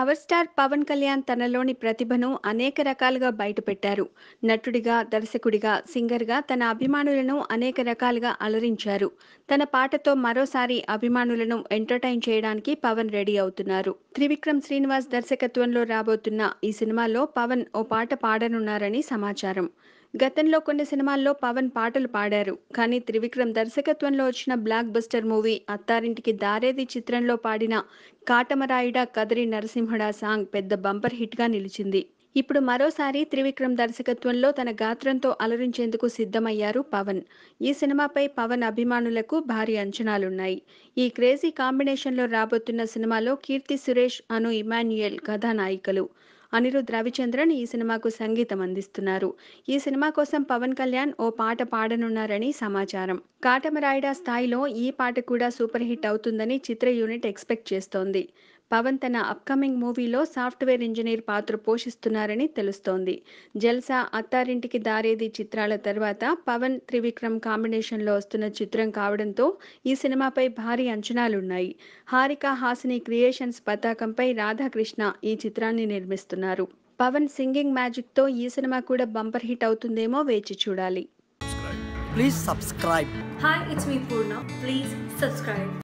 power star Pawan Kalyan తనలోని ప్రతిభను అనేక రకాలుగా బయటపెట్టారు నటుడిగా దర్శకుడిగా సింగర్గా తన అభిమానులను అనేక రకాలుగా అలరించారు తన పాటతో మరోసారి అభిమానులను ఎంటర్టైన్ చేయడానికి పవన్ రెడీ అవుతున్నారు త్రివిక్రమ్ శ్రీనివాస్ దర్శకత్వంలో రాబోతున్న ఈ సినిమాలో పవన్ ఓ పాట పాడనున్నారని సమాచారం గతంలో కొన్ని సినిమాల్లో పవన్ పాటలు పాడారు కానీ త్రివిక్రమ్ దర్శకత్వంలో వచ్చిన బ్లాక్ బస్టర్ మూవీ అత్తారింటికి దారేది చిత్రంలో పాడిన కాటమరాయుడ కదరి నరసింహుడ సాంగ్ పెద్ద బంపర్ హిట్గా నిలిచింది ఇప్పుడు మరోసారి త్రివిక్రమ్ దర్శకత్వంలో తన గాత్రంతో అలరించేందుకు సిద్ధమయ్యారు పవన్ ఈ సినిమాపై పవన్ అభిమానులకు భారీ అంచనాలున్నాయి ఈ క్రేజీ కాంబినేషన్లో రాబోతున్న సినిమాలో కీర్తి సురేష్ అను ఇమాన్యుయల్ కథానాయికలు అనిరుద్ రవిచంద్రన్ ఈ సినిమాకు సంగీతం అందిస్తున్నారు ఈ సినిమా కోసం పవన్ కళ్యాణ్ ఓ పాట పాడనున్నారని సమాచారం కాటమరాయుడా స్థాయిలో ఈ పాట కూడా సూపర్ హిట్ అవుతుందని చిత్ర యూనిట్ ఎక్స్పెక్ట్ చేస్తోంది పవన్ తన అప్కమింగ్ మూవీలో సాఫ్ట్వేర్ ఇంజనీర్ పాత్ర పోషిస్తున్నారని తెలుస్తోంది జల్సా అత్తారింటికి దారేది చిత్రాల తర్వాత పవన్ త్రివిక్రమ్ కాంబినేషన్లో వస్తున్న చిత్రం కావడంతో ఈ సినిమాపై భారీ అంచనాలున్నాయి హారిక హాసిని క్రియేషన్స్ పతాకంపై రాధాకృష్ణ ఈ చిత్రాన్ని నిర్మిస్తున్నారు పవన్ సింగింగ్ మ్యాజిక్తో ఈ సినిమా కూడా బంపర్ హిట్ అవుతుందేమో వేచి చూడాలి please subscribe hi it's me Purna please subscribe